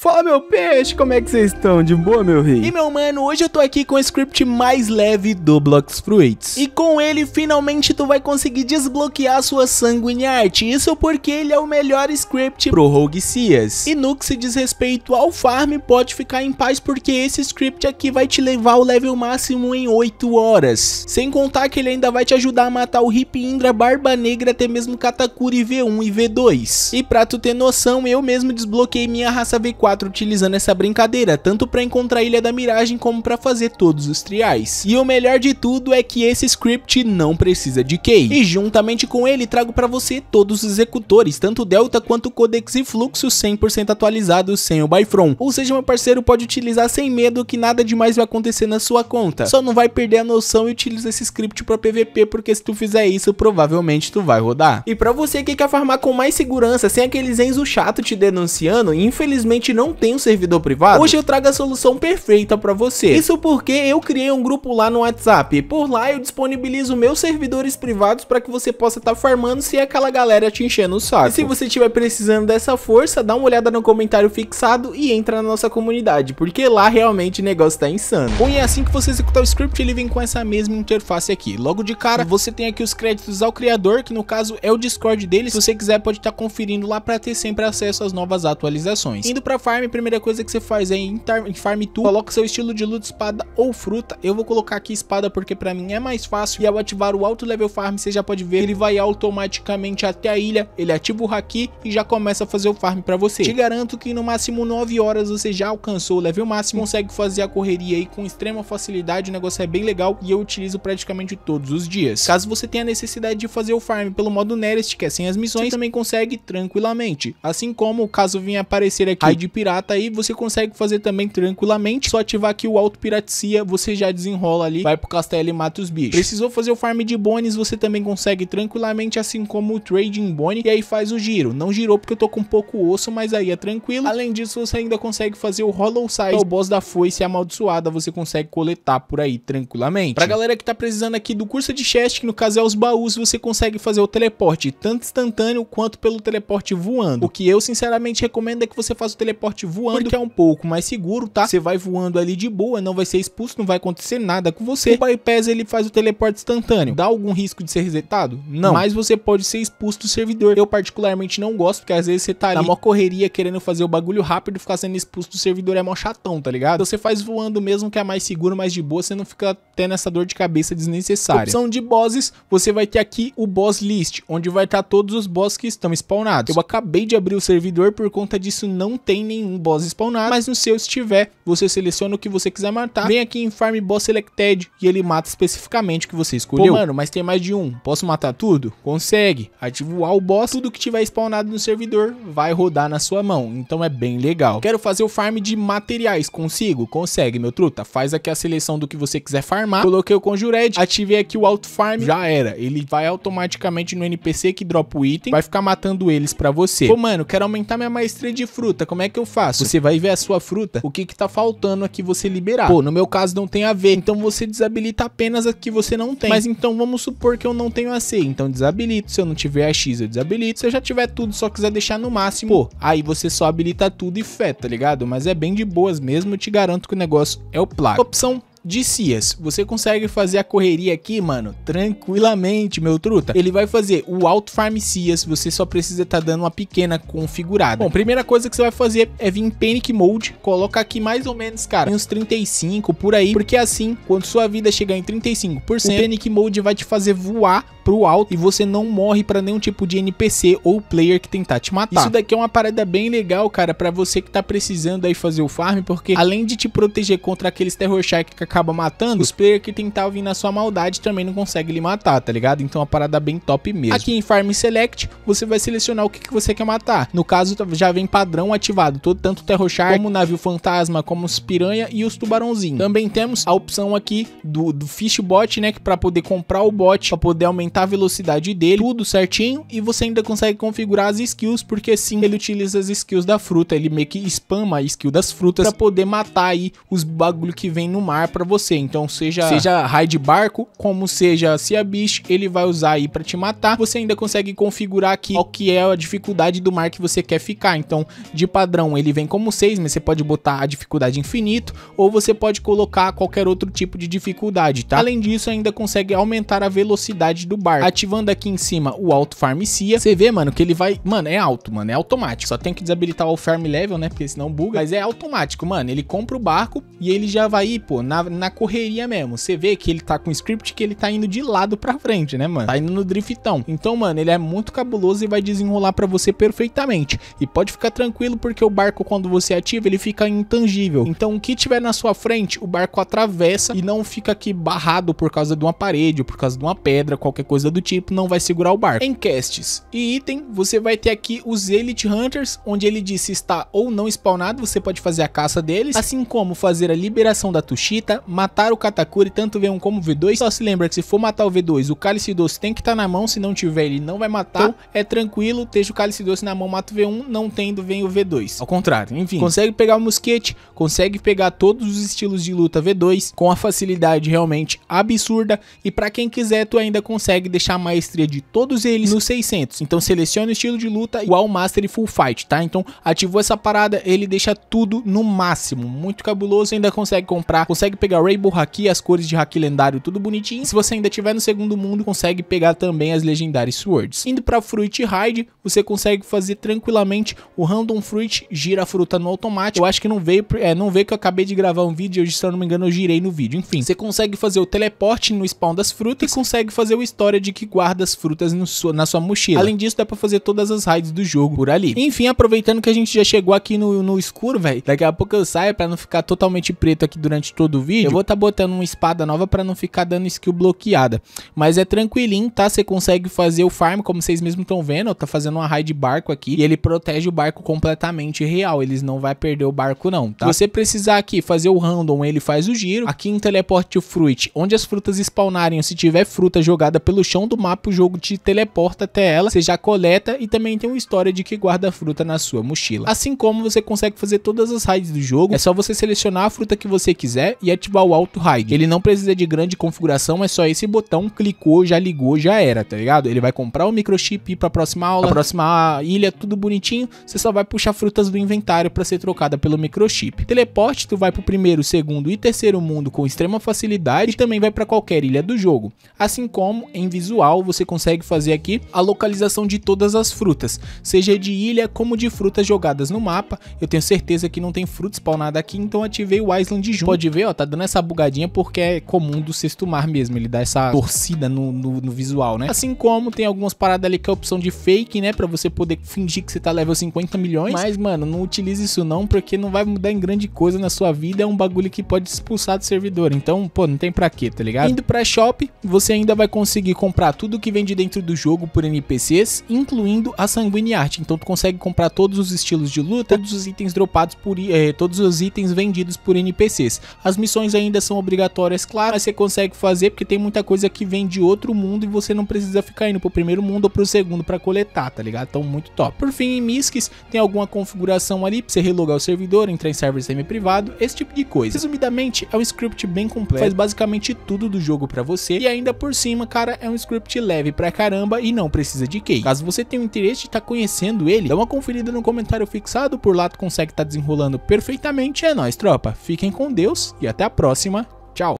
Fala meu peixe, como é que vocês estão? De boa, meu rei? E meu mano, hoje eu tô aqui com o script mais leve do Blox Fruits. E com ele, finalmente tu vai conseguir desbloquear sua sanguine art. Isso porque ele é o melhor script pro Rogue Seas. E no que se diz respeito ao farm, pode ficar em paz porque esse script aqui vai te levar ao level máximo em 8 horas. Sem contar que ele ainda vai te ajudar a matar o Hip Indra, Barba Negra, até mesmo Katakuri V1 e V2. E pra tu ter noção, eu mesmo desbloqueei minha raça V4 4 utilizando essa brincadeira, tanto para encontrar a Ilha da Miragem como para fazer todos os triais. E o melhor de tudo é que esse script não precisa de key, e juntamente com ele trago para você todos os executores, tanto Delta quanto Codex e Fluxo 100% atualizados sem o buy ou seja, meu parceiro pode utilizar sem medo que nada demais vai acontecer na sua conta, só não vai perder a noção e utiliza esse script para PVP porque se tu fizer isso provavelmente tu vai rodar. E para você que quer farmar com mais segurança sem aqueles Enzo chato te denunciando, infelizmente não tem um servidor privado, hoje eu trago a solução perfeita para você. Isso porque eu criei um grupo lá no WhatsApp. Por lá eu disponibilizo meus servidores privados para que você possa estar tá farmando se aquela galera te enchendo o saco. E se você estiver precisando dessa força, dá uma olhada no comentário fixado e entra na nossa comunidade, porque lá realmente o negócio tá insano. Bom, e é assim que você executar o script, ele vem com essa mesma interface aqui. Logo de cara, você tem aqui os créditos ao criador, que no caso é o Discord dele. Se você quiser, pode estar tá conferindo lá para ter sempre acesso às novas atualizações. Indo para a farm, a primeira coisa que você faz é em, em farm tool, coloca seu estilo de luta, espada ou fruta. Eu vou colocar aqui espada porque pra mim é mais fácil. E ao ativar o alto level farm, você já pode ver, ele vai automaticamente até a ilha, ele ativa o haki e já começa a fazer o farm pra você. Te garanto que no máximo 9 horas você já alcançou o level máximo, consegue fazer a correria aí com extrema facilidade, o negócio é bem legal e eu utilizo praticamente todos os dias. Caso você tenha necessidade de fazer o farm pelo modo Nerest, que é sem as missões, você também consegue tranquilamente. Assim como o caso vir aparecer aqui, Hide pirata aí, você consegue fazer também tranquilamente. Só ativar aqui o auto piratecia, você já desenrola ali, vai pro castelo e mata os bichos. Precisou fazer o farm de bônus, você também consegue tranquilamente, assim como o trading bônus. E aí faz o giro. Não girou porque eu tô com pouco osso, mas aí é tranquilo. Além disso, você ainda consegue fazer o hollow size, é o boss da foice amaldiçoada, você consegue coletar por aí tranquilamente. Pra galera que tá precisando aqui do curso de chest, que no caso é os baús, você consegue fazer o teleporte tanto instantâneo quanto pelo teleporte voando. O que eu sinceramente recomendo é que você faça o teleporte voando, que é um pouco mais seguro, tá? Você vai voando ali de boa, não vai ser expulso, não vai acontecer nada com você. O bypass ele faz o teleporte instantâneo. Dá algum risco de ser resetado? Não. Mas você pode ser expulso do servidor. Eu particularmente não gosto, porque às vezes você tá, tá ali na mó correria querendo fazer o bagulho rápido, ficar sendo expulso do servidor é mó chatão, tá ligado? Você faz voando mesmo que é mais seguro, mais de boa, você não fica tendo essa dor de cabeça desnecessária. Opção de bosses, você vai ter aqui o boss list, onde vai estar tá todos os bosses que estão spawnados. Eu acabei de abrir o servidor, por conta disso não tem nem nenhum boss spawnado, mas no seu se tiver, você seleciona o que você quiser matar, vem aqui em Farm Boss Selected e ele mata especificamente o que você escolheu. Pô, mano, mas tem mais de um, posso matar tudo? Consegue, ativar o boss, tudo que tiver spawnado no servidor vai rodar na sua mão, então é bem legal. Quero fazer o farm de materiais, consigo? Consegue, meu truta, faz aqui a seleção do que você quiser farmar, coloquei o Conjured, ativei aqui o Auto Farm, já era, ele vai automaticamente no NPC que dropa o item, vai ficar matando eles pra você. Pô, mano, quero aumentar minha maestria de fruta, como é que que eu faço? Você vai ver a sua fruta, o que que tá faltando aqui você liberar. Pô, no meu caso não tem a ver, então você desabilita apenas a que você não tem. Mas então vamos supor que eu não tenho a C, então desabilito. Se eu não tiver a X, eu desabilito. Se eu já tiver tudo, só quiser deixar no máximo, pô, aí você só habilita tudo e fé, tá ligado? Mas é bem de boas mesmo, eu te garanto que o negócio é o placo. Opção de Cias. Você consegue fazer a correria aqui, mano, tranquilamente, meu truta. Ele vai fazer o Auto Farm Cias, você só precisa estar tá dando uma pequena configurada. Bom, primeira coisa que você vai fazer é vir em Panic Mode, coloca aqui mais ou menos, cara, uns 35 por aí, porque assim, quando sua vida chegar em 35%, o Panic Mode vai te fazer voar pro alto e você não morre para nenhum tipo de NPC ou player que tentar te matar. Isso daqui é uma parada bem legal, cara, para você que tá precisando aí fazer o farm, porque além de te proteger contra aqueles terror shark que acaba matando, os players que tentavam vir na sua maldade também não conseguem lhe matar, tá ligado? Então é uma parada bem top mesmo. Aqui em Farm Select, você vai selecionar o que, que você quer matar. No caso, tá, já vem padrão ativado, todo, tanto o Terror Shark, como o Navio Fantasma, como os Piranha e os Tubarãozinho. Também temos a opção aqui do, do Fish Bot, né, que pra poder comprar o bot, pra poder aumentar a velocidade dele, tudo certinho, e você ainda consegue configurar as skills, porque sim, ele utiliza as skills da fruta, ele meio que spama a skill das frutas pra poder matar aí os bagulho que vem no mar, para você. Então, seja seja raid de barco, como seja sea beast, ele vai usar aí para te matar. Você ainda consegue configurar aqui o que é a dificuldade do mar que você quer ficar. Então, de padrão, ele vem como 6, mas você pode botar a dificuldade infinito ou você pode colocar qualquer outro tipo de dificuldade, tá? Além disso, ainda consegue aumentar a velocidade do barco. Ativando aqui em cima o auto farmicia, você vê, mano, que ele vai... Mano, é alto, mano, é automático. Só tem que desabilitar o farm level, né? Porque senão buga. Mas é automático, mano. Ele compra o barco e ele já vai ir, pô, na na correria mesmo. Você vê que ele tá com script que ele tá indo de lado pra frente, né, mano? Tá indo no driftão. Então, mano, ele é muito cabuloso e vai desenrolar pra você perfeitamente. E pode ficar tranquilo porque o barco, quando você ativa, ele fica intangível. Então, o que tiver na sua frente, o barco atravessa e não fica aqui barrado por causa de uma parede, ou por causa de uma pedra, qualquer coisa do tipo, não vai segurar o barco. Em casts e item, você vai ter aqui os Elite Hunters, onde ele diz se está ou não spawnado, você pode fazer a caça deles, assim como fazer a liberação da Tuxita matar o Katakuri, tanto V1 como V2. Só se lembra que se for matar o V2, o cálice doce tem que estar tá na mão, se não tiver ele não vai matar. Então, é tranquilo, deixa o cálice doce na mão, mata o V1, não tendo vem o V2. Ao contrário, enfim. Consegue pegar o mosquete, consegue pegar todos os estilos de luta V2 com a facilidade realmente absurda e para quem quiser tu ainda consegue deixar a maestria de todos eles no 600. Então seleciona o estilo de luta igual Master e Full Fight, tá? Então ativou essa parada, ele deixa tudo no máximo, muito cabuloso, ainda consegue comprar, consegue pegar pegar Rainbow Haki, as cores de Haki lendário, tudo bonitinho. Se você ainda tiver no segundo mundo, consegue pegar também as Legendary Swords. Indo pra Fruit Ride, você consegue fazer tranquilamente o Random Fruit, gira a fruta no automático. Eu acho que não veio, é, não veio que eu acabei de gravar um vídeo, hoje, se eu não me engano, eu girei no vídeo. Enfim, você consegue fazer o teleporte no spawn das frutas e consegue fazer o história de que guarda as frutas sua, na sua mochila. Além disso, dá pra fazer todas as raids do jogo por ali. Enfim, aproveitando que a gente já chegou aqui no, no escuro, velho, daqui a pouco eu saio pra não ficar totalmente preto aqui durante todo o vídeo vídeo. Eu vou estar tá botando uma espada nova para não ficar dando skill bloqueada. Mas é tranquilinho, tá? Você consegue fazer o farm, como vocês mesmos estão vendo. Tá fazendo uma raid de barco aqui. E ele protege o barco completamente real. Eles não vai perder o barco, não, tá? Você precisar aqui fazer o random, ele faz o giro. Aqui em teleporte o fruit, onde as frutas spawnarem, ou se tiver fruta jogada pelo chão do mapa, o jogo te teleporta até ela. Você já coleta e também tem uma história de que guarda fruta na sua mochila. Assim como você consegue fazer todas as raids do jogo, é só você selecionar a fruta que você quiser e ativar compatível ao Auto Ride. Ele não precisa de grande configuração, é só esse botão, clicou, já ligou, já era, tá ligado? Ele vai comprar o microchip, ir pra próxima aula, A próxima ilha, tudo bonitinho, você só vai puxar frutas do inventário para ser trocada pelo microchip. Teleporte, tu vai pro primeiro, segundo e terceiro mundo com extrema facilidade e também vai para qualquer ilha do jogo. Assim como em visual, você consegue fazer aqui a localização de todas as frutas, seja de ilha como de frutas jogadas no mapa. Eu tenho certeza que não tem fruta spawnada aqui, então ativei o Island junto. Pode ver, ó, tá dando dando essa bugadinha porque é comum do sexto mar mesmo, ele dá essa torcida no, no, no visual, né? Assim como tem algumas paradas ali que é a opção de fake, né? Pra você poder fingir que você tá level 50 milhões. Mas, mano, não utilize isso não, porque não vai mudar em grande coisa na sua vida. É um bagulho que pode expulsar do servidor. Então, pô, não tem pra quê, tá ligado? Indo pra shop, você ainda vai conseguir comprar tudo que vende dentro do jogo por NPCs, incluindo a Sanguine Art. Então, tu consegue comprar todos os estilos de luta, todos os itens dropados por. Eh, todos os itens vendidos por NPCs. As missões missões ainda são obrigatórias, claro, mas você consegue fazer porque tem muita coisa que vem de outro mundo e você não precisa ficar indo pro primeiro mundo ou pro segundo para coletar, tá ligado? Então muito top. Por fim, em Misks, tem alguma configuração ali pra você relogar o servidor, entrar em server semi-privado, esse tipo de coisa. Resumidamente, é um script bem completo, faz basicamente tudo do jogo para você e ainda por cima, cara, é um script leve pra caramba e não precisa de key. Caso você tenha o interesse de estar tá conhecendo ele, dá uma conferida no comentário fixado, por lá tu consegue estar tá desenrolando perfeitamente. É nóis, tropa. Fiquem com Deus e até a próxima próxima.